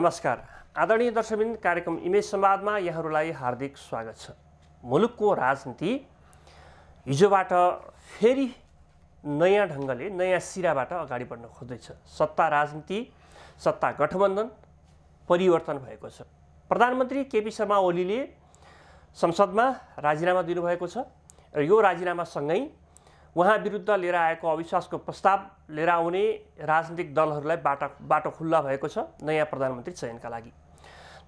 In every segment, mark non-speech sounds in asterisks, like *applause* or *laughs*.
नमस्कार आदरणीय दर्शकबिन कार्यक्रम इमेज संवादमा यहाँहरूलाई हार्दिक स्वागत छ मुलुकको राजनीति हिजोबाट फेरि नयाँ ढङ्गले नयाँ सिराबाट अगाडि बढ्न खोज्दैछ सत्ता राजनीति सत्ता गठबन्धन परिवर्तन भएको छ प्रधानमन्त्री केपी शर्मा ओलीले संसदमा राजीनामा दिनुभएको छ र यो राजीनामासँगै उहाँ विरुद्ध लिएर आएको अविश्वासको प्रस्ताव लिएर आउने राजनीतिक दलहरूलाई बाटा बाटो खुल्ला भएको छ नयाँ प्रधानमन्त्री चयनका लागि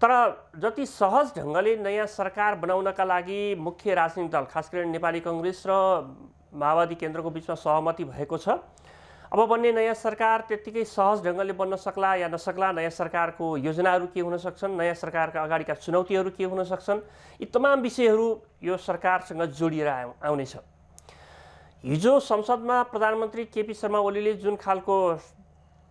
तर जति सहज ढङ्गले नयाँ सरकार बनाउनका लागि मुख्य राजनीतिक दल खास गरी नेपाली कङ्ग्रेस र माओवादी केन्द्रको बिचमा सहमति भएको छ अब बन्ने नयाँ सरकार त्यत्तिकै सहज ढङ्गले बन्न सक्ला या नसक्ला नयाँ सरकारको योजनाहरू के हुन सक्छन् नयाँ सरकारका अगाडिका चुनौतीहरू के हुन सक्छन् यी तमाम विषयहरू यो सरकारसँग जोडिएर आउनेछ हिजो संसदमा प्रधानमन्त्री केपी शर्मा ओलीले जुन खालको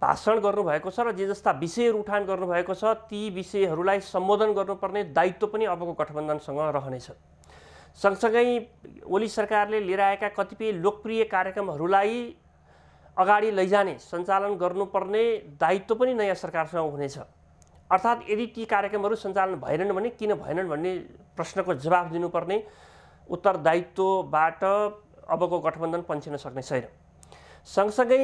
भाषण गर्नुभएको छ र जे जस्ता विषयहरू उठान गर्नुभएको छ ती विषयहरूलाई सम्बोधन गर्नुपर्ने दायित्व पनि अबको गठबन्धनसँग रहनेछ सँगसँगै ओली सरकारले लिएर आएका कतिपय लोकप्रिय कार्यक्रमहरूलाई अगाडि लैजाने सञ्चालन गर्नुपर्ने दायित्व पनि नयाँ सरकारसँग हुनेछ अर्थात् यदि ती कार्यक्रमहरू सञ्चालन भएनन् भने किन भएनन् भन्ने प्रश्नको जवाब दिनुपर्ने उत्तरदायित्वबाट अबको गठबन्धन पन्छिन सक्ने छैन सँगसँगै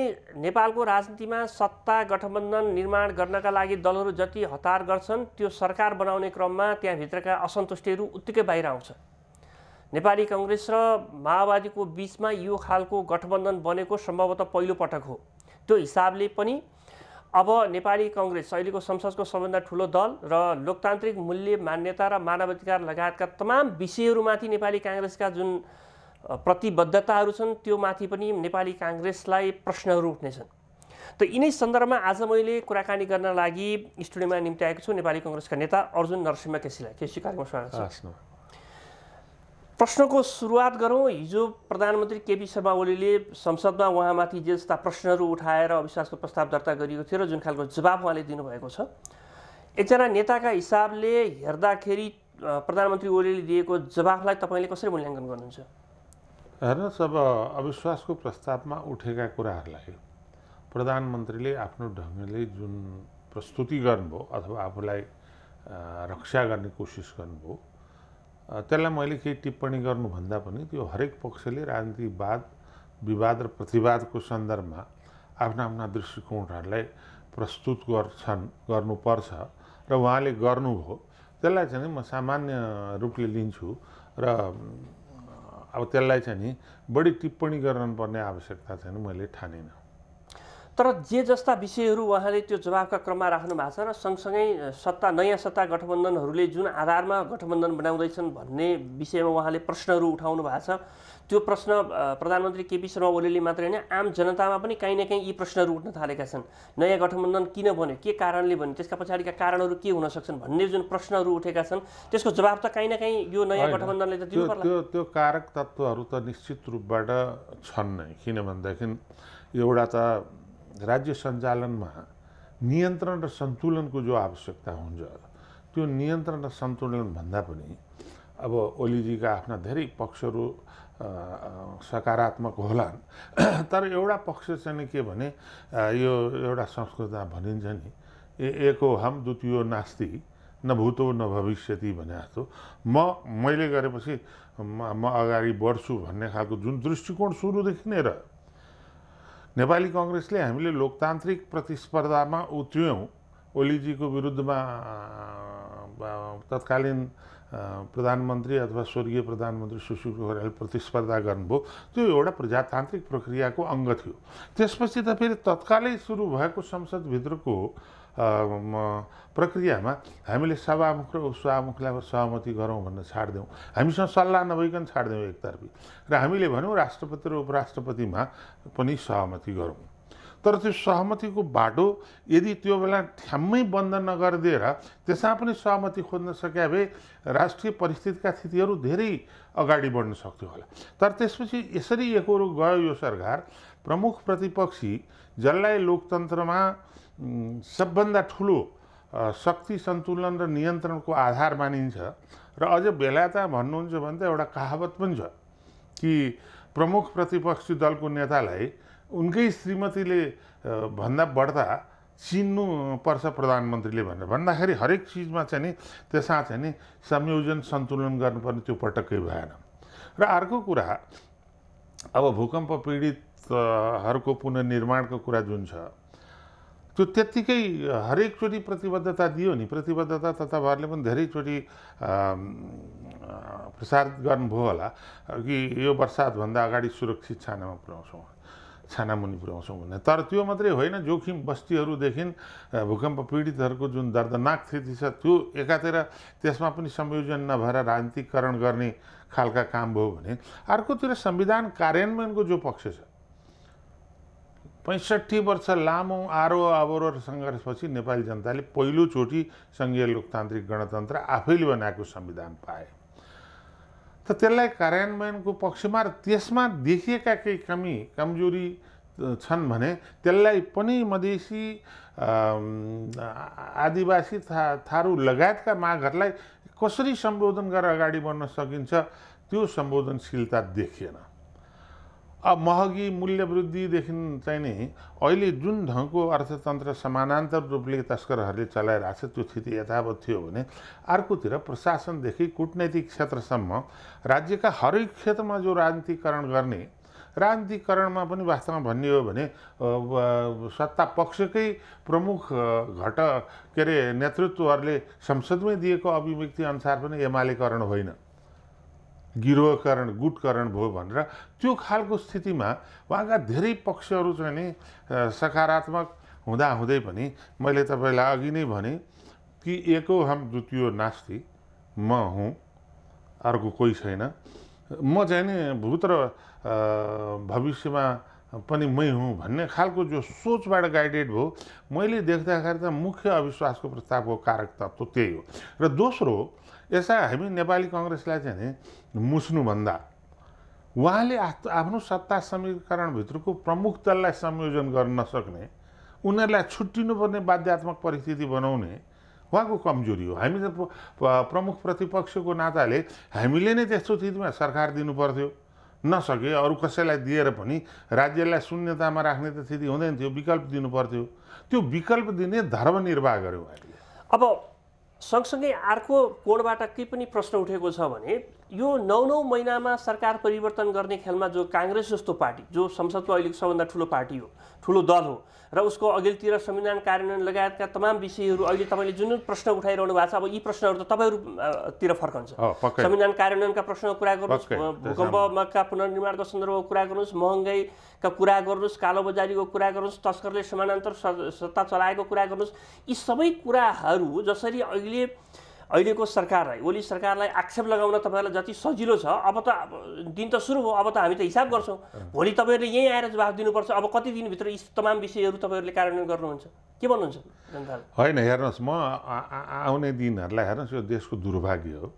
नेपालको राजनीतिमा सत्ता गठबन्धन निर्माण गर्नका लागि दलहरू जति हतार गर्छन् त्यो सरकार बनाउने क्रममा त्यहाँभित्रका असन्तुष्टिहरू उत्तिकै बाहिर आउँछ नेपाली कङ्ग्रेस र माओवादीको बिचमा यो खालको गठबन्धन बनेको सम्भवतः पहिलोपटक हो त्यो हिसाबले पनि अब नेपाली कङ्ग्रेस अहिलेको संसदको सबभन्दा ठुलो दल र लोकतान्त्रिक मूल्य मान्यता र मानवाधिकार लगायतका तमाम विषयहरूमाथि नेपाली काङ्ग्रेसका जुन प्रतिबद्धताहरू छन् त्यो माथि पनि नेपाली काङ्ग्रेसलाई प्रश्नहरू उठ्नेछन् त यिनै सन्दर्भमा आज मैले कुराकानी गर्न लागि स्टुडियोमा निम्ति आएको छु नेपाली कङ्ग्रेसका नेता अर्जुन नरसिंह केसीलाई केसी कार्यक्रममा स्वागत छ प्रश्नको सुरुवात गरौँ हिजो प्रधानमन्त्री केपी शर्मा ओलीले संसदमा उहाँमाथि जे जस्ता प्रश्नहरू उठाएर अविश्वासको प्रस्ताव दर्ता गरिएको थियो र जुन खालको जवाब उहाँले दिनुभएको छ एकजना नेताका हिसाबले हेर्दाखेरि प्रधानमन्त्री ओलीले दिएको जवाफलाई तपाईँले कसरी मूल्याङ्कन गर्नुहुन्छ हेर्नुहोस् अब अविश्वासको प्रस्तावमा उठेका कुराहरूलाई प्रधानमन्त्रीले आफ्नो ढङ्गले जुन प्रस्तुति गर्नुभयो अथवा आफूलाई रक्षा गर्ने कोसिस गर्नुभयो त्यसलाई मैले केही टिप्पणी गर्नुभन्दा पनि त्यो हरेक पक्षले राजनीतिवाद विवाद र प्रतिवादको सन्दर्भमा आफ्ना आफ्ना दृष्टिकोणहरूलाई प्रस्तुत गर्छन् गर्नुपर्छ र उहाँले गर्नुभयो त्यसलाई चाहिँ म सामान्य रूपले लिन्छु र अब त्यसलाई चाहिँ नि बढी टिप्पणी गर्नुपर्ने आवश्यकता चाहिँ मैले ठानिनँ तर जे जस्ता विषयहरू उहाँले त्यो जवाबका क्रममा राख्नु भएको छ र सँगसँगै सत्ता नयाँ सत्ता गठबन्धनहरूले जुन आधारमा गठबन्धन बनाउँदैछन् भन्ने विषयमा उहाँले प्रश्नहरू उठाउनु भएको छ त्यो प्रश्न प्रधानमन्त्री केपी शर्मा ओलीले मात्र होइन आम जनतामा पनि काहीँ न काहीँ यी प्रश्नहरू उठ्न थालेका छन् नयाँ गठबन्धन किन बन्यो के कारणले भन्यो त्यसका पछाडिका कारणहरू के हुन सक्छन् भन्ने जुन प्रश्नहरू उठेका छन् त्यसको जवाब त काहीँ न काहीँ यो नयाँ गठबन्धनले त दिनु त्यो त्यो कारक तत्त्वहरू त निश्चित रूपबाट छन् नै किन भनेदेखि एउटा त राज्य सञ्चालनमा नियन्त्रण र सन्तुलनको जो आवश्यकता हुन्छ त्यो नियन्त्रण र सन्तुलन भन्दा पनि अब ओलीजीका आफ्ना धेरै पक्षहरू सकारात्मक होला *clears throat* तर एउटा पक्ष चाहिँ के भने यो एउटा संस्कृतमा भनिन्छ नि ए एको हम द्वितीय नास्ति न भूतो न भविष्यति भने जस्तो म मैले गरेपछि म अगाडि बढ्छु भन्ने खालको जुन दृष्टिकोण सुरुदेखि नै रह्यो नेपाली कङ्ग्रेसले हामीले लोकतान्त्रिक प्रतिस्पर्धामा उत्र्यौँ ओलीजीको विरुद्धमा तत्कालीन प्रधानमन्त्री अथवा स्वर्गीय प्रधानमन्त्री सुशील पोखरेल प्रतिस्पर्धा गर्नुभयो त्यो एउटा प्रजातान्त्रिक प्रक्रियाको अङ्ग थियो त्यसपछि त फेरि तत्कालै सुरु भएको संसदभित्रको प्रक्रियामा हामीले सभामुख र उपसभामुखलाई सहमति गरौँ भन्न छाडिदिउँ हामीसँग सल्लाह नभइकन छाडिदिउँ एकतर्फी र हामीले भन्यौँ राष्ट्रपति र उपराष्ट्रपतिमा पनि सहमति गरौँ तर त्यो सहमतिको बाटो यदि त्यो बेला ठ्याम्मै बन्द नगरिदिएर त्यसमा पनि सहमति खोज्न सके भए राष्ट्रिय परिस्थितिका स्थितिहरू धेरै अगाडि बढ्न सक्थ्यो होला तर त्यसपछि यसरी एकहोरो गयो यो सरकार प्रमुख प्रतिपक्षी जसलाई लोकतन्त्रमा सबभन्दा ठुलो शक्ति सन्तुलन र नियन्त्रणको आधार मानिन्छ र अझ त भन्नुहुन्छ भने त एउटा कहावत पनि छ कि प्रमुख प्रतिपक्षी दलको नेतालाई उनकै श्रीमतीले भन्दा बढ्दा चिन्नुपर्छ प्रधानमन्त्रीले भनेर भन्दाखेरि हरेक चिजमा चाहिँ नि त्यसमा चाहिँ नि संयोजन सन्तुलन गर्नुपर्ने त्यो पटक्कै भएन र अर्को कुरा अब भूकम्प पीडितहरूको पुनर्निर्माणको कुरा जुन छ त्यो त्यत्तिकै हरेकचोटि प्रतिबद्धता दियो नि प्रतिबद्धता त तपाईँहरूले पनि धेरैचोटि प्रसारित गर्नुभयो होला कि यो बर्सातभन्दा अगाडि सुरक्षित छानामा पुर्याउँछौँ छानामुनि पुर्याउँछौँ भने तर त्यो मात्रै होइन जोखिम बस्तीहरूदेखि भूकम्प पीडितहरूको जुन दर्दनाक स्थिति छ त्यो एकातिर त्यसमा पनि संयोजन नभएर राजनीतिकरण गर्ने खालका काम भयो भने अर्कोतिर संविधान कार्यान्वयनको जो पक्ष छ पैँसठी वर्ष लामो आरो आवरो र सङ्घर्षपछि नेपाली जनताले पहिलोचोटि सङ्घीय लोकतान्त्रिक गणतन्त्र आफैले बनाएको संविधान पाए त त्यसलाई कार्यान्वयनको पक्षमा र त्यसमा देखिएका केही कमी कमजोरी छन् भने त्यसलाई पनि मधेसी आदिवासी था थारू लगायतका मागहरूलाई कसरी सम्बोधन गरेर अगाडि बढ्न सकिन्छ त्यो सम्बोधनशीलता देखिएन अब महँगी मूल्य वृद्धिदेखि चाहिँ नि अहिले जुन ढङ्गको अर्थतन्त्र समानान्तर रूपले तस्करहरूले चलाइरहेको छ त्यो स्थिति यथावत थियो भने अर्कोतिर प्रशासनदेखि कुटनैतिक क्षेत्रसम्म राज्यका हरेक क्षेत्रमा जो राजनीतिकरण गर्ने राजनीतिकरणमा पनि वास्तवमा भन्ने हो भने सत्ता पक्षकै प्रमुख घट के अरे नेतृत्वहरूले संसदमै दिएको अभिव्यक्ति अनुसार पनि एमालेकरण होइन गिरोहकरण गुटकरण भयो भनेर त्यो खालको स्थितिमा उहाँका धेरै पक्षहरू चाहिँ नि सकारात्मक हुँदाहुँदै पनि मैले तपाईँलाई अघि नै भने कि एको हम द्वितीय नास्ति म हुँ अर्को कोही छैन म चाहिँ नि भूत र भविष्यमा पनि मै हुँ भन्ने खालको जो सोचबाट गाइडेड भयो मैले देख्दाखेरि त मुख्य अविश्वासको प्रस्तावको कारक तत्त्व त्यही हो र दोस्रो यसमा हामी नेपाली कङ्ग्रेसलाई चाहिँ नि मुस्नुभन्दा उहाँले आफ्नो सत्ता समीकरणभित्रको प्रमुख दललाई संयोजन गर्न नसक्ने उनीहरूलाई छुट्टिनुपर्ने बाध्यात्मक परिस्थिति बनाउने उहाँको कमजोरी हो हामी त प्रमुख प्रतिपक्षको नाताले हामीले नै त्यस्तो स्थितिमा सरकार दिनुपर्थ्यो नसके अरू कसैलाई दिएर पनि राज्यलाई शून्यतामा राख्ने त स्थिति हुँदैन थियो विकल्प दिनु पर्थ्यो त्यो विकल्प दिने धर्मनिर्वाह गर्यो अहिले अब सँगसँगै अर्को कोणबाट के पनि प्रश्न उठेको छ भने यो नौ नौ महिनामा सरकार परिवर्तन गर्ने खेलमा जो काङ्ग्रेस जस्तो पार्टी जो संसदको अहिलेको सबभन्दा ठुलो पार्टी हो ठुलो दल हो र उसको अघिल्तिर संविधान कार्यान्वयन लगायतका तमाम विषयहरू अहिले तपाईँले जुन जुन प्रश्न उठाइरहनु भएको छ अब यी प्रश्नहरू त तपाईँहरूतिर फर्कन्छ संविधान कार्यान्वयनका प्रश्नको कुरा गर्नुहोस् भूकम्पका पुनर्निर्माणको सन्दर्भमा कुरा गर्नुहोस् महँगाईका कुरा गर्नुहोस् कालोबजारीको कुरा गर्नुहोस् तस्करले समानान्तर सत्ता चलाएको कुरा गर्नुहोस् यी सबै कुराहरू जसरी अहिले अहिलेको सरकारलाई ओली सरकारलाई आक्षेप लगाउन तपाईँहरूलाई जति सजिलो छ अब त दिन त सुरु भयो अब त हामी त हिसाब गर्छौँ भोलि तपाईँहरूले यहीँ आएर जवाफ दिनुपर्छ अब कति दिनभित्र यी तमाम विषयहरू तपाईँहरूले कार्यान्वयन गर्नुहुन्छ के भन्नुहुन्छ जनताले होइन हेर्नुहोस् म आउने दिनहरूलाई हेर्नुहोस् यो देशको दुर्भाग्य हो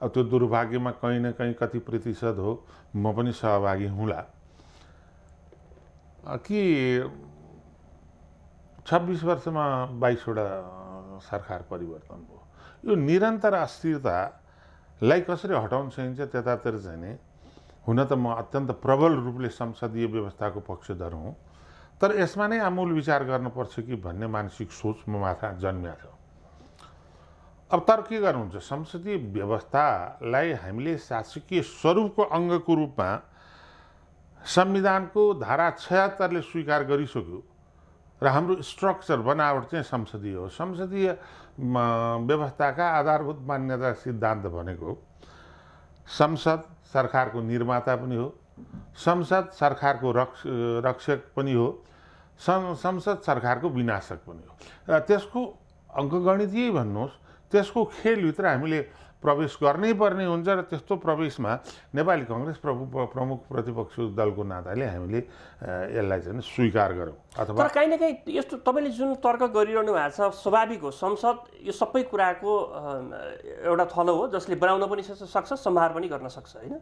अब त्यो दुर्भाग्यमा कहीँ न कहीँ कति प्रतिशत हो म पनि सहभागी हुँला कि छब्बिस वर्षमा बाइसवटा सरकार परिवर्तन भयो यो निरन्तर अस्थिरतालाई कसरी हटाउन सकिन्छ त्यतातिर चाहिँ नि हुन त म अत्यन्त प्रबल रूपले संसदीय व्यवस्थाको पक्षधर हुँ तर यसमा नै आमूल विचार गर्नुपर्छ कि भन्ने मानसिक सोच म माथा जन्मिया छ अब तर के गर्नुहुन्छ संसदीय व्यवस्थालाई हामीले शासकीय स्वरूपको अङ्गको रूपमा संविधानको धारा छयात्तरले स्वीकार गरिसक्यो र हाम्रो स्ट्रक्चर बनावट चाहिँ संसदीय हो संसदीय व्यवस्थाका आधारभूत मान्यता सिद्धान्त भनेको संसद सरकारको निर्माता पनि हो संसद सरकारको रक्ष रक्षक पनि हो संसद सरकारको विनाशक पनि हो र त्यसको अङ्कगणित यही भन्नुहोस् त्यसको खेलभित्र हामीले प्रवेश गर्नै पर्ने हुन्छ र त्यस्तो प्रवेशमा नेपाली कङ्ग्रेस प्रभु प्रमुख प्रतिपक्ष दलको नाताले हामीले यसलाई चाहिँ स्वीकार गरौँ अथवा तर काहीँ न काहीँ यस्तो तपाईँले जुन तर्क गरिरहनु भएको छ स्वाभाविक हो संसद यो सबै कुराको एउटा थलो हो जसले बनाउन पनि सक्छ सम्हार पनि गर्न सक्छ होइन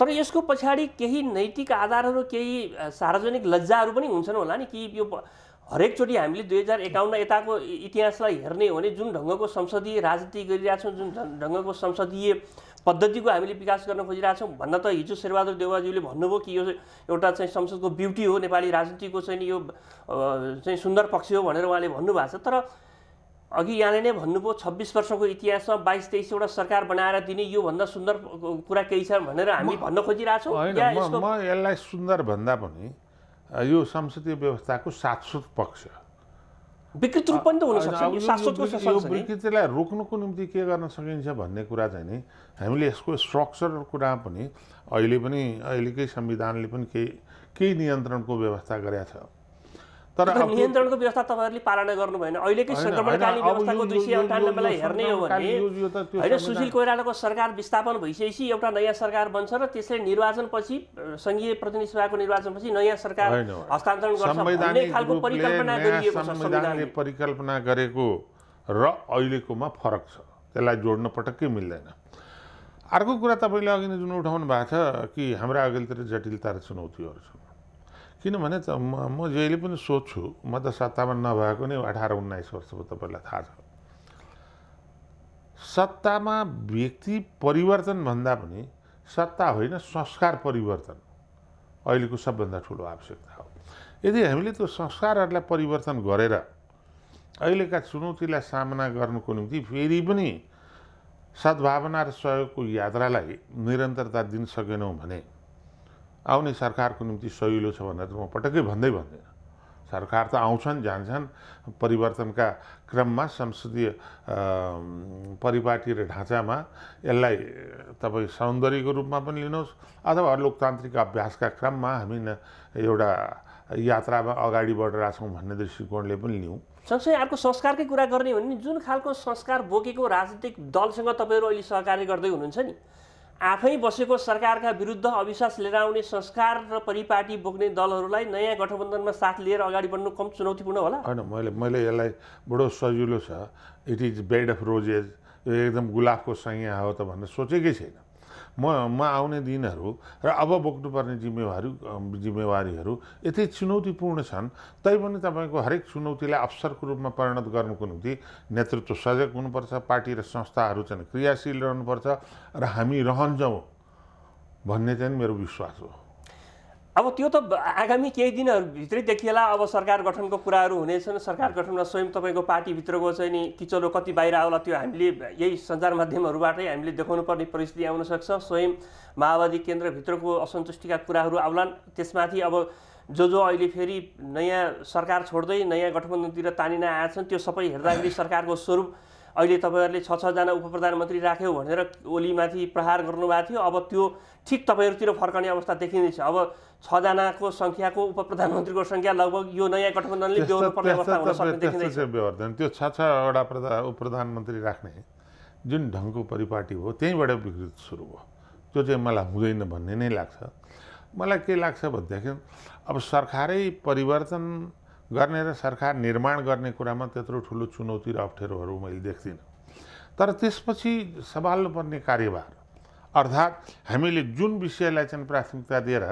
तर यसको पछाडि केही नैतिक आधारहरू केही सार्वजनिक लज्जाहरू पनि हुन्छन् होला नि कि यो हरेकचोटि हामीले दुई हजार एकाउन्न यताको इतिहासलाई हेर्ने हो भने जुन ढङ्गको संसदीय राजनीति गरिरहेछौँ जुन ढङ्गको संसदीय पद्धतिको हामीले विकास गर्न खोजिरहेछौँ भन्न त हिजो शेरबहादुर देवाज्यूले भन्नुभयो कि यो एउटा चाहिँ संसदको ब्युटी हो नेपाली राजनीतिको चाहिँ यो चाहिँ सुन्दर पक्ष हो भनेर उहाँले भन्नुभएको छ तर अघि यहाँले नै भन्नुभयो छब्बिस वर्षको इतिहासमा बाइस तेइसवटा सरकार बनाएर दिने योभन्दा सुन्दर कुरा केही छ भनेर हामी भन्न खोजिरहेछौँ यसलाई सुन्दर भन्दा पनि यो संसदीय व्यवस्थाको शाश्वत पक्ष विकृत रूप पनि त हुन सक्छ यो विकृतिलाई रोक्नको निम्ति के गर्न सकिन्छ भन्ने कुरा चाहिँ नि हामीले यसको स्ट्रक्चर कुरा पनि अहिले पनि अहिलेकै संविधानले पनि केही केही नियन्त्रणको व्यवस्था गरेका छ तर नियन्त्रणको व्यवस्था तपाईँहरूले पालना गर्नु भएन अहिलेकै सङ्क्रमणकालीन व्यवस्थाको दुई सय अन्ठानब्बेलाई हेर्ने हो भने होइन सुशील कोइरालाको सरकार विस्थापन भइसकेपछि एउटा नयाँ सरकार बन्छ र त्यसले निर्वाचनपछि सङ्घीय प्रतिनिधि सभाको निर्वाचनपछि नयाँ सरकार हस्तान्तरण गर्छ भन्ने खालको परिकल्पना गरिएको छ संविधानले परिकल्पना गरेको र अहिलेकोमा फरक छ त्यसलाई जोड्न पटक्कै मिल्दैन अर्को कुरा तपाईँले अघि नै जुन उठाउनु भएको छ कि हाम्रा अघिल्तिर जटिलता र चुनौतीहरू छन् किनभने त म म जहिले पनि सोध्छु म त सत्तामा नभएको नै अठार उन्नाइस वर्षको तपाईँलाई थाहा छ सत्तामा व्यक्ति परिवर्तन भन्दा पनि सत्ता होइन संस्कार परिवर्तन अहिलेको सबभन्दा ठुलो आवश्यकता हो यदि हामीले त्यो संस्कारहरूलाई परिवर्तन गरेर अहिलेका चुनौतीलाई सामना गर्नुको निम्ति फेरि पनि सद्भावना र सहयोगको यात्रालाई निरन्तरता दिन सकेनौँ भने आउने सरकारको निम्ति सहिलो छ भनेर त म पटक्कै भन्दै भन्दिनँ सरकार त आउँछन् जान्छन् परिवर्तनका क्रममा संसदीय परिपाटी र ढाँचामा यसलाई तपाईँ सौन्दर्यको रूपमा पनि लिनुहोस् अथवा लोकतान्त्रिक अभ्यासका क्रममा हामी न एउटा यात्रामा अगाडि बढेर छौँ भन्ने दृष्टिकोणले पनि लिउँ सँगसँगै अर्को संस्कारकै कुरा गर्ने हो भने जुन खालको संस्कार बोकेको राजनीतिक दलसँग तपाईँहरू अहिले सहकार्य गर्दै हुनुहुन्छ नि आफै बसेको सरकारका विरुद्ध अविश्वास लिएर आउने संस्कार र परिपाटी बोक्ने दलहरूलाई नयाँ गठबन्धनमा साथ लिएर अगाडि बढ्नु कम चुनौतीपूर्ण होला होइन मैले मैले यसलाई बडो सजिलो छ it is bed of roses यो एकदम गुलाबको संज्ञा हो त भनेर सोचेकै छैन म म आउने दिनहरू र अब बोक्नुपर्ने जिम्मेवारी जिम्मेवारीहरू यति चुनौतीपूर्ण छन् तैपनि तपाईँको हरेक चुनौतीलाई अवसरको रूपमा परिणत गर्नुको निम्ति नेतृत्व सजग हुनुपर्छ पार्टी र संस्थाहरू चाहिँ क्रियाशील रहनुपर्छ र हामी रहन्छौँ भन्ने चाहिँ मेरो विश्वास हो अब त्यो त आगामी केही दिनहरूभित्रै देखिएला अब सरकार गठनको कुराहरू हुनेछन् सरकार गठनमा स्वयं तपाईँको पार्टीभित्रको चाहिँ नि किचलो कति बाहिर आउला त्यो हामीले यही सञ्चार माध्यमहरूबाटै हामीले देखाउनु पर्ने परिस्थिति आउन सक्छ स्वयं माओवादी केन्द्रभित्रको असन्तुष्टिका कुराहरू आउलान् त्यसमाथि अब जो जो अहिले फेरि नयाँ सरकार छोड्दै नयाँ गठबन्धनतिर तानिन आएछन् त्यो सबै हेर्दाखेरि सरकारको स्वरूप अहिले तपाईँहरूले छ छजना उप प्रधानमन्त्री राख्यो भनेर ओलीमाथि प्रहार गर्नुभएको थियो अब त्यो ठिक तपाईँहरूतिर फर्कने अवस्था देखिँदैछ अब छजनाको सङ्ख्याको उप प्रधानमन्त्रीको सङ्ख्या लगभग यो नयाँ गठबन्धनले व्यवहार त्यो छ छवटा प्रधान उप प्रधानमन्त्री राख्ने जुन ढङ्गको परिपाटी हो त्यहीँबाट विकृत सुरु भयो त्यो चाहिँ मलाई हुँदैन भन्ने नै लाग्छ मलाई के लाग्छ भनेदेखि अब सरकारै परिवर्तन गर्ने र सरकार निर्माण गर्ने कुरामा त्यत्रो ठुलो चुनौती र अप्ठ्यारोहरू मैले देख्दिनँ तर त्यसपछि सम्हाल्नुपर्ने कार्यभार अर्थात् हामीले जुन विषयलाई चाहिँ प्राथमिकता दिएर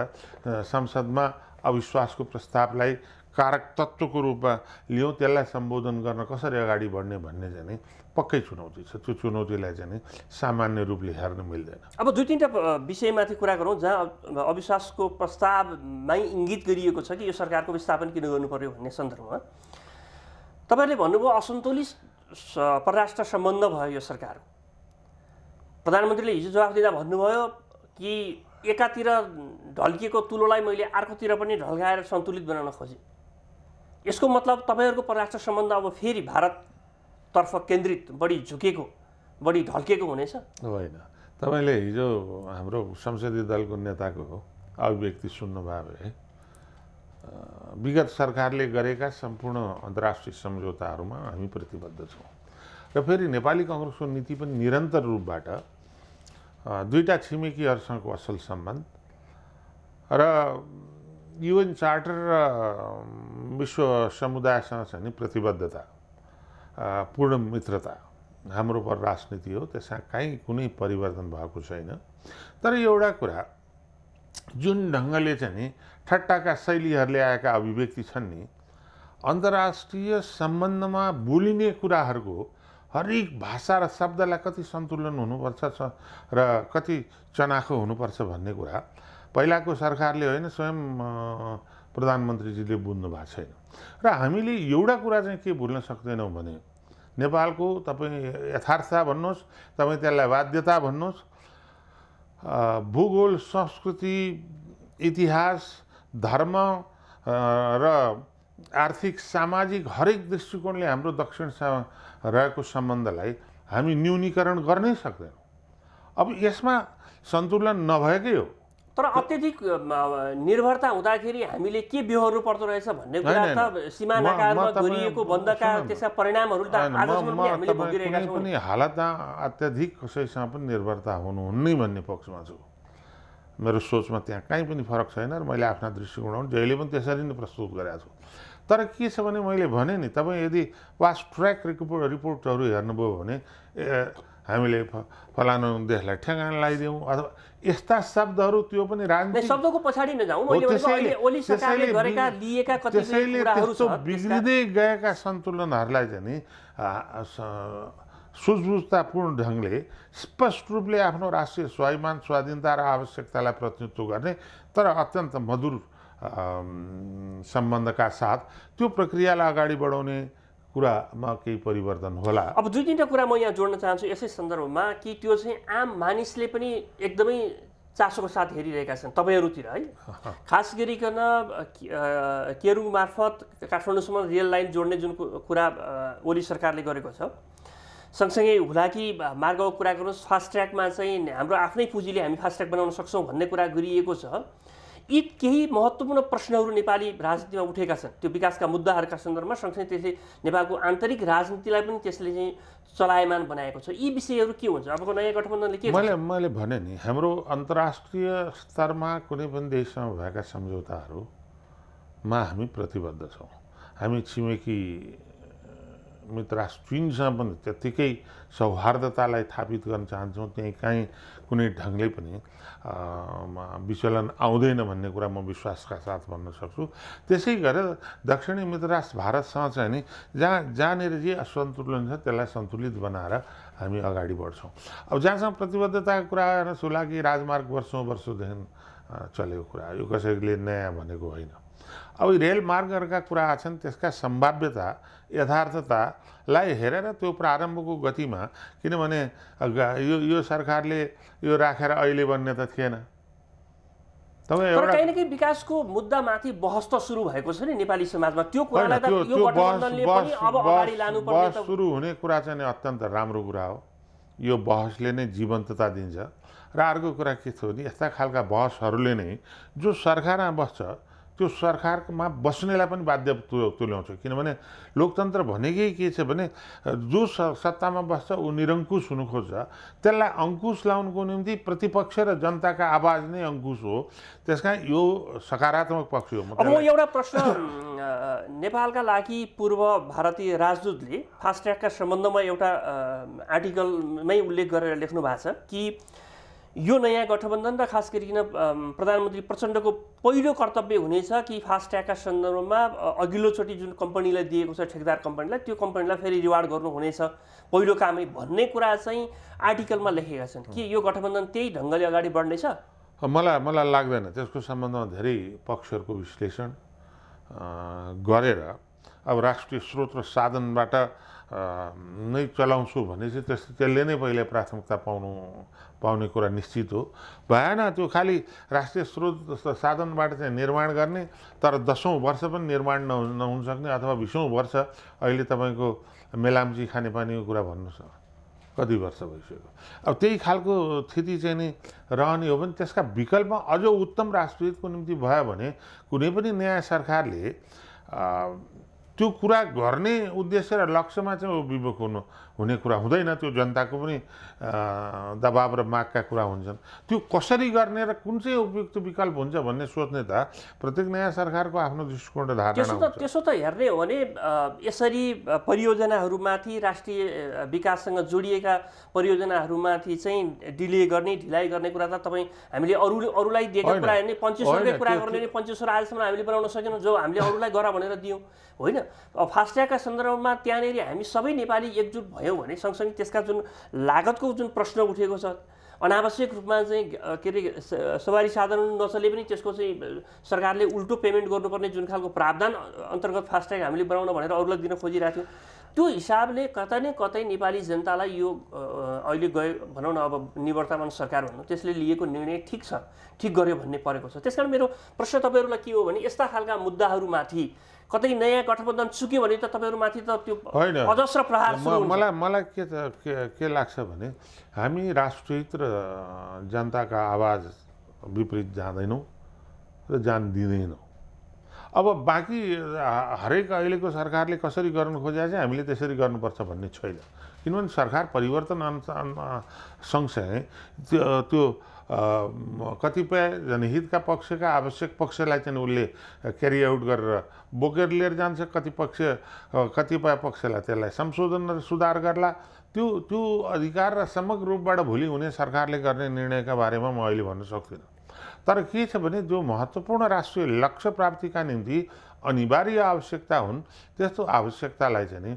संसदमा अविश्वासको प्रस्तावलाई कारक तत्त्वको रूपमा लियौँ त्यसलाई सम्बोधन गर्न कसरी अगाडि बढ्ने भन्ने चाहिँ पक्कै चुनौती छ त्यो चुनौतीलाई चाहिँ सामान्य रूपले हेर्न मिल्दैन अब दुई तिनवटा विषयमाथि कुरा गरौँ जहाँ अविश्वासको प्रस्तावमै इङ्गित गरिएको छ कि यो सरकारको विस्थापन किन गर्नु पर्यो भन्ने सन्दर्भमा तपाईँले भन्नुभयो असन्तुलित परराष्ट्र सम्बन्ध भयो यो सरकारको प्रधानमन्त्रीले हिजो जवाफ दिँदा भन्नुभयो कि एकातिर ढल्किएको तुलोलाई मैले अर्कोतिर पनि ढल्काएर सन्तुलित बनाउन खोजेँ यसको मतलब तपाईँहरूको परराष्ट्र सम्बन्ध अब फेरि भारततर्फ केन्द्रित बढी झुकेको बढी ढल्किएको हुनेछ होइन तपाईँले हिजो हाम्रो संसदीय दलको नेताको अभिव्यक्ति सुन्नुभयो विगत सरकारले गरेका सम्पूर्ण अन्तर्राष्ट्रिय सम्झौताहरूमा हामी प्रतिबद्ध छौँ र फेरि नेपाली कङ्ग्रेसको नीति पनि निरन्तर रूपबाट दुईवटा छिमेकीहरूसँगको असल सम्बन्ध र युएन चार्टर र विश्व समुदायसँग चाहिँ नि प्रतिबद्धता पूर्ण मित्रता हाम्रो पर राजनीति हो त्यसमा काहीँ कुनै परिवर्तन भएको छैन तर एउटा कुरा जुन ढङ्गले चाहिँ नि ठट्टाका शैलीहरूले आएका अभिव्यक्ति छन् नि अन्तर्राष्ट्रिय सम्बन्धमा बोलिने कुराहरूको हरेक भाषा र शब्दलाई कति सन्तुलन हुनुपर्छ र कति चनाखो हुनुपर्छ भन्ने कुरा पहिलाको सरकारले होइन स्वयं प्रधानमन्त्रीजीले बुझ्नु भएको छैन र हामीले एउटा कुरा चाहिँ के भुल्न सक्दैनौँ भने नेपालको तपाईँ यथार्थ भन्नुहोस् तपाईँ त्यसलाई बाध्यता भन्नुहोस् भूगोल संस्कृति इतिहास धर्म र आर्थिक सामाजिक हरेक दृष्टिकोणले हाम्रो दक्षिण रहेको सम्बन्धलाई हामी न्यूनीकरण गर्नै सक्दैनौँ अब यसमा सन्तुलन नभएकै हो तर अत्यधिक निर्भरता हुँदाखेरि हामीले के बिहोर्नु पर्दो रहेछ भन्ने कुरा त गरिएको बन्दका त्यसका परिणामहरू त पनि हालत अत्यधिक कसैसँग पनि निर्भरता हुनुहुन्नै भन्ने पक्षमा छु मेरो सोचमा त्यहाँ काहीँ पनि फरक छैन र मैले आफ्ना दृष्टिकोण जहिले पनि त्यसरी नै प्रस्तुत गरेका छु तर के छ भने मैले भने नि तपाईँ यदि पास्ट ट्र्याक रिपोर्ट रिपोर्टहरू हेर्नुभयो भने हामीले फलानु देशलाई ठेगाना लगाइदिउँ अथवा यस्ता शब्दहरू त्यो पनि राजनीति शब्दको पछाडि त्यसैले त्यस्तो बिग्रिँदै गएका सन्तुलनहरूलाई चाहिँ नि सुझबुझतापूर्ण ढङ्गले स्पष्ट रूपले आफ्नो राष्ट्रिय स्वाभिमान स्वाधीनता र आवश्यकतालाई प्रतिनिधित्व गर्ने तर अत्यन्त मधुर सम्बन्धका साथ त्यो प्रक्रियालाई अगाडि बढाउने कुरामा केही परिवर्तन होला अब दुई तिनवटा कुरा म यहाँ जोड्न चाहन्छु यसै सन्दर्भमा कि त्यो चाहिँ आम मानिसले पनि एकदमै चासोको साथ हेरिरहेका छन् तपाईँहरूतिर है *laughs* खास गरिकन केरुङ मार्फत काठमाडौँसम्म रेल लाइन जोड्ने जुन कुरा ओली सरकारले गरेको छ सँगसँगै हुलाकी मार्गको कुरा गर्नुहोस् फास्ट ट्र्याकमा चाहिँ हाम्रो आफ्नै पुँजीले हामी फास्ट ट्र्याक बनाउन सक्छौँ भन्ने कुरा गरिएको छ यी केही महत्त्वपूर्ण प्रश्नहरू नेपाली राजनीतिमा उठेका छन् त्यो विकासका मुद्दाहरूका सन्दर्भमा सँगसँगै त्यसले नेपालको आन्तरिक राजनीतिलाई पनि त्यसले चाहिँ चलायमान बनाएको छ यी विषयहरू के हुन्छ अबको नयाँ गठबन्धनले के मैले मैले भने नि हाम्रो अन्तर्राष्ट्रिय स्तरमा कुनै पनि देशसँग भएका सम्झौताहरूमा हामी प्रतिबद्ध छौँ हामी छिमेकी मित्र चिनसँग पनि त्यत्तिकै सौहार्दतालाई थापित गर्न चाहन्छौँ त्यहीँ काहीँ कुनै ढङ्गले पनि विचलन आउँदैन भन्ने कुरा म विश्वासका साथ भन्न सक्छु त्यसै गरेर दक्षिणी मित्र राष्ट्र भारतसँग चाहिँ नि जहाँ जहाँनिर जे असन्तुलन छ त्यसलाई सन्तुलित बनाएर हामी अगाडि बढ्छौँ अब जहाँसम्म प्रतिबद्धताको कुरा आएर कि राजमार्ग वर्षौँ वर्षदेखि चलेको कुरा यो कसैले नयाँ भनेको होइन अब रेल मार्गहरूका कुरा छन् त्यसका सम्भाव्यता यथार्थतालाई हेरेर त्यो प्रारम्भको गतिमा किनभने यो यो सरकारले यो राखेर अहिले बन्ने त थिएन तपाईँ कहीँ न विकासको मुद्दामाथि बहस त सुरु भएको छ नि नेपाली समाजमा त्यो बहस सुरु हुने कुरा चाहिँ अत्यन्त राम्रो कुरा हो यो बहसले नै जीवन्तता दिन्छ र अर्को कुरा के थियो भने यस्ता खालका बहसहरूले नै जो सरकारमा बस्छ त्यो सरकारमा बस्नेलाई पनि बाध्य तुल्याउँछ किनभने लोकतन्त्र भनेकै के छ भने जो सत्तामा बस्छ ऊ निरङ्कुश हुनु खोज्छ त्यसलाई अङ्कुश लाउनुको निम्ति प्रतिपक्ष र जनताका आवाज नै अङ्कुश हो त्यस कारण यो सकारात्मक पक्ष हो म एउटा प्रश्न नेपालका लागि पूर्व भारतीय राजदूतले ट्र्याकका सम्बन्धमा एउटा आर्टिकलमै उल्लेख गरेर लेख्नु भएको छ कि यो नयाँ गठबन्धन र खास गरिकन प्रधानमन्त्री प्रचण्डको पहिलो कर्तव्य हुनेछ कि फास्ट्यागका सन्दर्भमा अघिल्लोचोटि जुन कम्पनीलाई दिएको छ ठेकदार कम्पनीलाई त्यो कम्पनीलाई फेरि रिवार्ड गर्नुहुनेछ पहिलो कामै भन्ने कुरा चाहिँ आर्टिकलमा लेखेका छन् कि यो गठबन्धन त्यही ढङ्गले अगाडि बढ्नेछ मलाई मलाई लाग्दैन त्यसको सम्बन्धमा धेरै पक्षहरूको विश्लेषण गरेर अब राष्ट्रिय स्रोत र साधनबाट नै चलाउँछु भने चाहिँ त्यस त्यसले नै पहिले प्राथमिकता पाउनु पाउने कुरा निश्चित हो भएन त्यो खालि राष्ट्रिय स्रोत साधनबाट चाहिँ निर्माण गर्ने तर दसौँ वर्ष पनि निर्माण नहु नहुन सक्ने अथवा बिसौँ वर्ष अहिले तपाईँको मेलाम्ची खानेपानीको कुरा भन्नुहोस् न कति वर्ष भइसक्यो अब त्यही खालको स्थिति चाहिँ नि रहने हो भने त्यसका विकल्प अझ उत्तम राष्ट्रियको निम्ति भयो भने कुनै पनि नयाँ सरकारले त्यो कुरा गर्ने उद्देश्य र लक्ष्यमा चाहिँ ऊ विमुख हुनु हुने कुरा हुँदैन त्यो जनताको पनि दबाब र मागका कुरा हुन्छन् त्यो कसरी गर्ने र कुन चाहिँ उपयुक्त विकल्प हुन्छ भन्ने सोच्ने त प्रत्येक नयाँ सरकारको आफ्नो दृष्टिकोण धारणा त्यसो त त्यसो त हेर्ने हो भने यसरी परियोजनाहरूमाथि राष्ट्रिय विकाससँग जोडिएका परियोजनाहरूमाथि चाहिँ डिले गर्ने ढिलाइ गर्ने कुरा त तपाईँ हामीले अरू अरूलाई दिएको कुरा हेर्ने पञ्चेश्वरकै कुरा गर्ने भने पञ्चेश्वर आजसम्म हामीले बनाउन सकेनौँ जो हामीले अरूलाई गर भनेर दियौँ होइन फास्ट्यागका सन्दर्भमा त्यहाँनिर हामी सबै नेपाली एकजुट भयो भयो भने सँगसँगै त्यसका जुन लागतको जुन प्रश्न उठेको छ अनावश्यक रूपमा चाहिँ के अरे सवारी साधन नचले पनि त्यसको चाहिँ सरकारले उल्टो पेमेन्ट गर्नुपर्ने जुन खालको प्रावधान अन्तर्गत फास्ट्याग हामीले बनाउन भनेर अरूलाई दिन खोजिरहेको थियौँ त्यो हिसाबले कतै न कतै नेपाली जनतालाई यो अहिले गए भनौँ न अब निवर्तमान सरकार भनौँ त्यसले लिएको निर्णय ठिक छ ठिक गर्यो भन्ने परेको छ त्यस मेरो प्रश्न तपाईँहरूलाई के हो भने यस्ता खालका मुद्दाहरूमाथि कतै नयाँ गठबन्धन चुक्यो भने त तपाईँहरूमाथि त त्यो अजस्र प्रहार मलाई मलाई के त के लाग्छ भने हामी राष्ट्रहित र जनताका आवाज विपरीत जाँदैनौँ र जान दिँदैनौँ अब बाँकी हरेक अहिलेको सरकारले कसरी गर्नु खोजे चाहिँ हामीले त्यसरी गर्नुपर्छ भन्ने छैन किनभने सरकार परिवर्तन सँगसँगै त्यो त्यो कतिपय जनहितका पक्षका आवश्यक पक्षलाई चाहिँ उसले क्यारी आउट गरेर बोकेर लिएर जान्छ कति पक्ष कतिपय पक्षलाई त्यसलाई संशोधन र सुधार गर्ला त्यो त्यो अधिकार र समग्र रूपबाट भोलि हुने सरकारले गर्ने निर्णयका बारेमा म अहिले भन्न सक्दिनँ तर के छ भने जो महत्त्वपूर्ण राष्ट्रिय लक्ष्य प्राप्तिका निम्ति अनिवार्य आवश्यकता हुन् त्यस्तो आवश्यकतालाई चाहिँ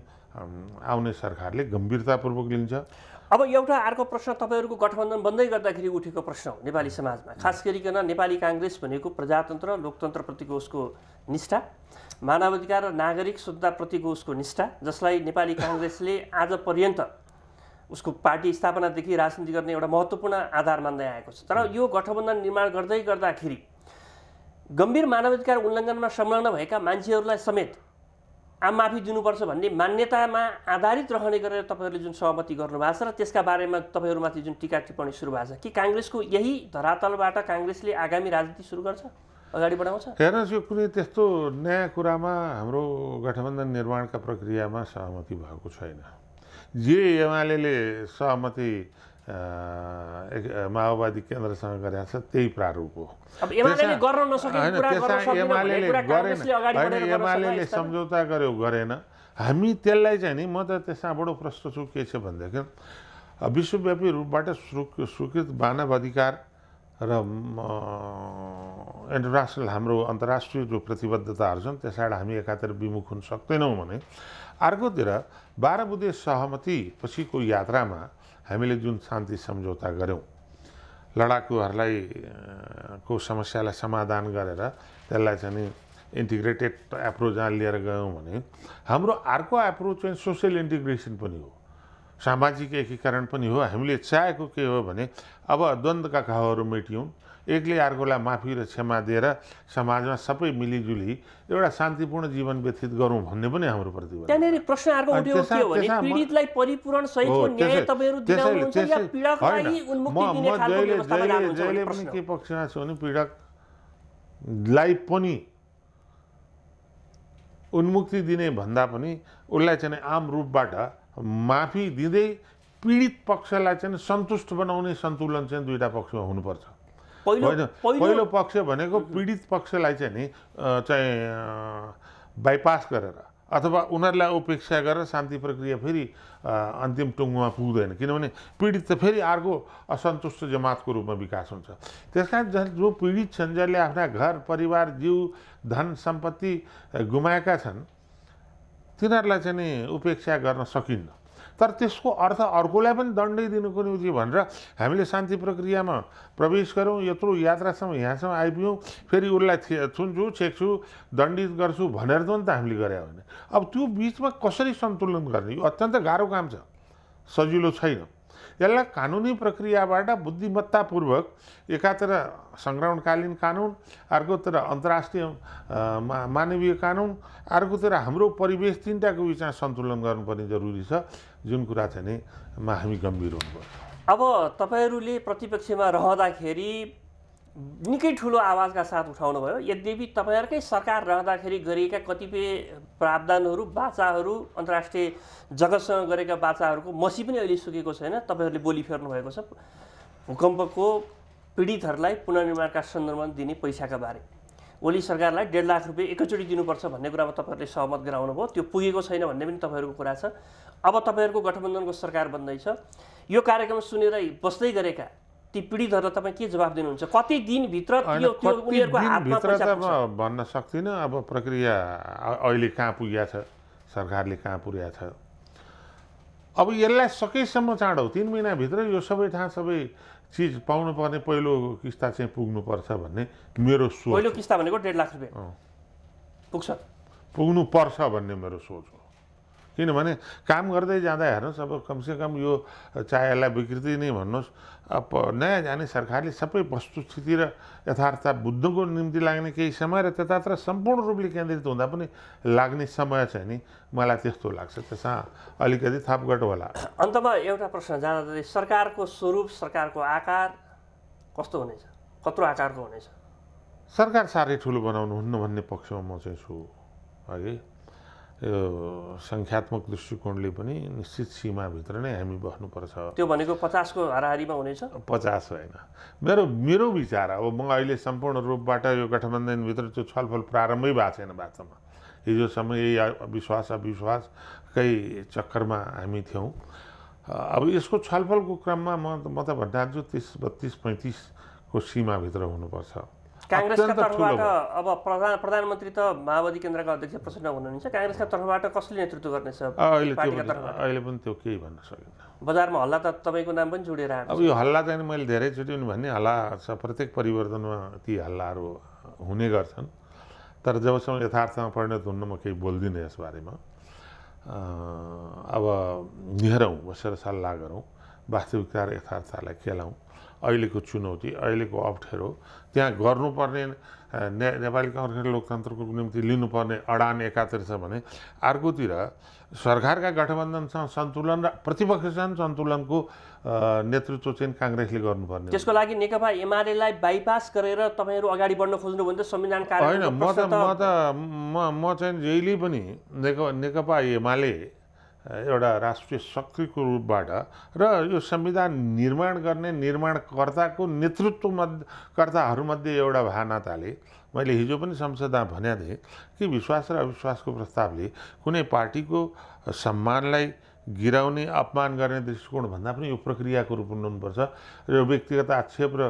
आउने सरकारले गम्भीरतापूर्वक लिन्छ अब एउटा अर्को प्रश्न तपाईँहरूको गठबन्धन बन्दै गर्दाखेरि उठेको प्रश्न हो नेपाली समाजमा खास गरिकन नेपाली काङ्ग्रेस भनेको प्रजातन्त्र लोकतन्त्रप्रतिको उसको निष्ठा मानवाधिकार र नागरिक शुद्धताप्रतिको उसको निष्ठा जसलाई नेपाली काङ्ग्रेसले आज पर्यन्त उसको पार्टी स्थापनादेखि राजनीति गर्ने एउटा महत्त्वपूर्ण आधार मान्दै आएको छ तर यो गठबन्धन निर्माण गर्दै गर्दाखेरि गम्भीर मानवाधिकार उल्लङ्घनमा संलग्न भएका मान्छेहरूलाई समेत आम माफी दिनुपर्छ भन्ने मान्यतामा आधारित रहने गरेर तपाईँहरूले जुन सहमति गर्नुभएको छ र त्यसका बारेमा तपाईँहरूमाथि जुन टिका टिप्पणी सुरु भएको छ कि काङ्ग्रेसको यही धरातलबाट काङ्ग्रेसले आगामी राजनीति सुरु गर्छ अगाडि बढाउँछ हेर्नुहोस् यो कुनै त्यस्तो नयाँ कुरामा हाम्रो गठबन्धन निर्माणका प्रक्रियामा सहमति भएको छैन जे एमाले सहमति माओवादी केन्द्रसँग गरेको छ त्यही प्रारूप हो एमाले सम्झौता गर्यो गरेन हामी त्यसलाई चाहिँ नि म त त्यसमा बडो प्रश्न छु के छ भनेदेखि विश्वव्यापी रूपबाट स्वीकृत मानव अधिकार र इन्टरनेसनल हाम्रो अन्तर्राष्ट्रिय जो प्रतिबद्धताहरू छन् त्यसबाट हामी एकातिर विमुख हुन सक्दैनौँ भने अर्कोतिर बाह्र बुधे पछिको यात्रामा हामीले जुन शान्ति सम्झौता गऱ्यौँ लडाकुहरूलाई को समस्यालाई समाधान गरेर त्यसलाई चाहिँ इन्टिग्रेटेड एप्रोच जहाँ लिएर गयौँ भने हाम्रो अर्को एप्रोच चाहिँ सोसियल इन्टिग्रेसन पनि हो सामाजिक एकीकरण पनि हो हामीले चाहेको के हो भने अब द्वन्द्वका घाउहरू मेटियौँ एकले अर्कोलाई माफी र क्षमा दिएर समाजमा सबै मिलिजुली एउटा शान्तिपूर्ण जीवन व्यतीत गरौँ भन्ने पनि हाम्रो प्रतिभा जहिले पनि के पक्षमा छु भने पीडकलाई पनि उन्मुक्ति दिने भन्दा पनि उसलाई चाहिँ आम रूपबाट माफी दिँदै पीडित पक्षलाई चाहिँ सन्तुष्ट बनाउने सन्तुलन चाहिँ दुईवटा पक्षमा हुनुपर्छ होइन पहिलो पक्ष भनेको पीडित पक्षलाई चाहिँ नि चाहिँ बाइपास गरेर अथवा उनीहरूलाई उपेक्षा गरेर शान्ति प्रक्रिया फेरि अन्तिम टुङ्गोमा पुग्दैन किनभने पीडित त फेरि अर्को असन्तुष्ट जमातको रूपमा विकास हुन्छ त्यस कारण जो पीडित छन् जसले आफ्ना घर परिवार जीव धन सम्पत्ति गुमाएका छन् तिनीहरूलाई चाहिँ नि उपेक्षा गर्न सकिन्न तर त्यसको अर्थ अर्कोलाई पनि दण्डै दिनुको निम्ति भनेर हामीले शान्ति प्रक्रियामा प्रवेश गऱ्यौँ यत्रो यात्रासम्म यहाँसम्म आइपुग्यौँ फेरि उसलाई छुन्छु छेक्छु दण्डित गर्छु भनेर पनि त हामीले गरे होइन अब त्यो बिचमा कसरी सन्तुलन गर्ने यो अत्यन्त गाह्रो काम छ सजिलो छैन यसलाई कानुनी प्रक्रियाबाट बुद्धिमत्तापूर्वक एकातिर सङ्ग्रहणकालीन कानुन अर्कोतिर अन्तर्राष्ट्रिय मानवीय कानुन अर्कोतिर हाम्रो परिवेश तिनवटाको बिचमा सन्तुलन गर्नुपर्ने जरुरी छ जुन कुरा चाहिँ नि हामी गम्भीर हुनुपर्छ अब तपाईँहरूले प्रतिपक्षमा रहँदाखेरि निकै ठुलो आवाजका साथ उठाउनु उठाउनुभयो यद्यपि तपाईँहरूकै सरकार रहँदाखेरि गरिएका कतिपय प्रावधानहरू बाचाहरू अन्तर्राष्ट्रिय जगतसँग गरेका बाचाहरूको मसी पनि अहिले सुकेको छैन तपाईँहरूले बोली फेर्नु भएको छ भूकम्पको पीडितहरूलाई पुनर्निर्माणका सन्दर्भमा दिने पैसाका बारे ओली सरकारलाई डेढ लाख रुपियाँ एकैचोटि दिनुपर्छ भन्ने कुरामा तपाईँहरूले सहमत गराउनु भयो त्यो पुगेको छैन भन्ने पनि तपाईँहरूको कुरा छ अब तपाईँहरूको गठबन्धनको सरकार बन्दैछ यो कार्यक्रम सुनेर बस्दै गरेका ती पीडितहरूलाई तपाईँ के जवाब दिनुहुन्छ कति दिनभित्र त्यो त्यो भन्न सक्दिनँ अब प्रक्रिया अहिले कहाँ पुगेको छ सरकारले कहाँ पुर्या छ अब यसलाई सकेसम्म चाँडो तिन महिनाभित्र यो सबै ठाउँ सबै चिज पाउनुपर्ने पहिलो किस्ता चाहिँ पुग्नुपर्छ भन्ने मेरो सोच पहिलो किस्ता भनेको डेढ लाख रुपियाँ पुग्छ पुग्नुपर्छ भन्ने मेरो सोच हो किनभने काम गर्दै जाँदा हेर्नुहोस् अब कमसेकम यो चाहे यसलाई विकृति नै भन्नुहोस् अब नयाँ जाने सरकारले सबै वस्तुस्थिति र यथार्थ बुद्धको निम्ति लाग्ने केही समय र त्यतातिर सम्पूर्ण रूपले केन्द्रित हुँदा पनि लाग्ने समय छ नि मलाई त्यस्तो लाग्छ त्यसमा अलिकति थपघट होला अन्तमा एउटा प्रश्न जाँदा सरकारको स्वरूप सरकारको आकार कस्तो हुनेछ कत्रो आकारको हुनेछ सरकार साह्रै ठुलो बनाउनु हुन्न भन्ने पक्षमा म चाहिँ छु हगि यो सङ्ख्यात्मक दृष्टिकोणले पनि निश्चित सीमाभित्र नै हामी बस्नुपर्छ त्यो भनेको पचासको हाराहारीमा हुनेछ पचास होइन मेरो मेरो विचार अब म अहिले सम्पूर्ण रूपबाट यो गठबन्धनभित्र त्यो छलफल प्रारम्भै भएको छैन वास्तवमा हिजोसम्म यही विश्वास अविश्वासकै चक्करमा हामी थियौँ अब यसको छलफलको क्रममा म म त भन्न चाहन्छु तिस बत्तिस पैँतिसको सीमाभित्र हुनुपर्छ काङ्ग्रेसका तर्फबाट अब प्रधान प्रधानमन्त्री त माओवादी केन्द्रका अध्यक्ष प्रचण्ड हुनुहुन्छ काङ्ग्रेसका तर्फबाट कसले नेतृत्व गर्नेछ अहिले पनि त्यो केही भन्न सकिन्न बजारमा हल्ला त तपाईँको नाम पनि जोडेर आएको अब यो हल्ला चाहिँ मैले धेरैचोटि भने हल्ला छ प्रत्येक परिवर्तनमा ती हल्लाहरू हुने गर्छन् तर जबसम्म यथार्थमा परिणत हुन्न म केही बोल्दिनँ यसबारेमा अब निहरौँ बसेर सल्लाह गरौँ वास्तविकता र यथार्थलाई केलाउँ अहिलेको चुनौती अहिलेको अप्ठ्यारो त्यहाँ गर्नुपर्ने ने नेपाली कङ्ग्रेसले लोकतन्त्रको निम्ति लिनुपर्ने अडान एकातिर छ भने अर्कोतिर सरकारका गठबन्धनसँग सन्तुलन र प्रतिपक्षसँग सन्तुलनको नेतृत्व चाहिँ काङ्ग्रेसले गर्नुपर्ने त्यसको लागि नेकपा एमालेलाई बाइपास गरेर तपाईँहरू अगाडि बढ्न खोज्नु भने त संविधान होइन म त म त म म चाहिँ जहिले पनि नेकपा नेकपा एमाले एउटा राष्ट्रिय शक्तिको रूपबाट र यो संविधान निर्माण गर्ने निर्माणकर्ताको नेतृत्व कर्ताहरूमध्ये एउटा भानाताले मैले हिजो पनि संसदमा भनेको थिएँ कि विश्वास र अविश्वासको प्रस्तावले कुनै पार्टीको सम्मानलाई गिराउने अपमान गर्ने दृष्टिकोणभन्दा पनि यो प्रक्रियाको रूप हुनुपर्छ र यो व्यक्तिगत आक्षेप र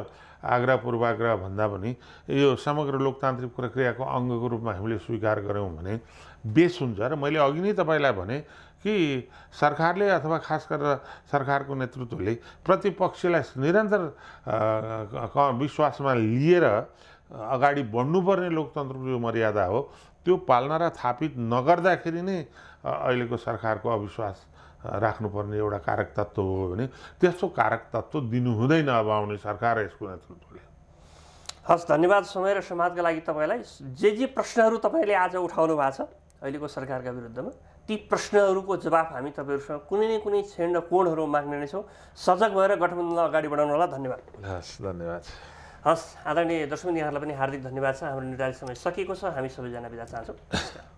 आग्रह पूर्वाग्रह भन्दा पनि यो समग्र लोकतान्त्रिक प्रक्रियाको अङ्गको रूपमा हामीले स्वीकार गऱ्यौँ भने बेस हुन्छ र मैले अघि नै तपाईँलाई भने कि सरकारले अथवा खास गरेर सरकारको नेतृत्वले प्रतिपक्षलाई निरन्तर विश्वासमा लिएर अगाडि बढ्नुपर्ने लोकतन्त्रको यो मर्यादा हो त्यो पालना र थापित नगर्दाखेरि नै अहिलेको सरकारको अविश्वास राख्नुपर्ने एउटा कारक तत्त्व हो भने त्यस्तो कारक तत्त्व दिनु हुँदैन अब आउने सरकार र यसको नेतृत्वले हस् धन्यवाद समय र समाजका लागि तपाईँलाई जे जे प्रश्नहरू तपाईँले आज उठाउनु भएको छ अहिलेको सरकारका विरुद्धमा ती प्रश्नहरूको जवाफ हामी तपाईँहरूसँग कुनै न कुनै क्षण र कोणहरू माग्ने नै छौँ सजग भएर गठबन्धनलाई अगाडि बढाउनु होला धन्यवाद हस् धन्यवाद हस् आदरणीय दर्शक यहाँहरूलाई पनि हार्दिक धन्यवाद छ हाम्रो निर्धारित समय सकिएको छ हामी सबैजना बिदा चाहन्छौँ *laughs*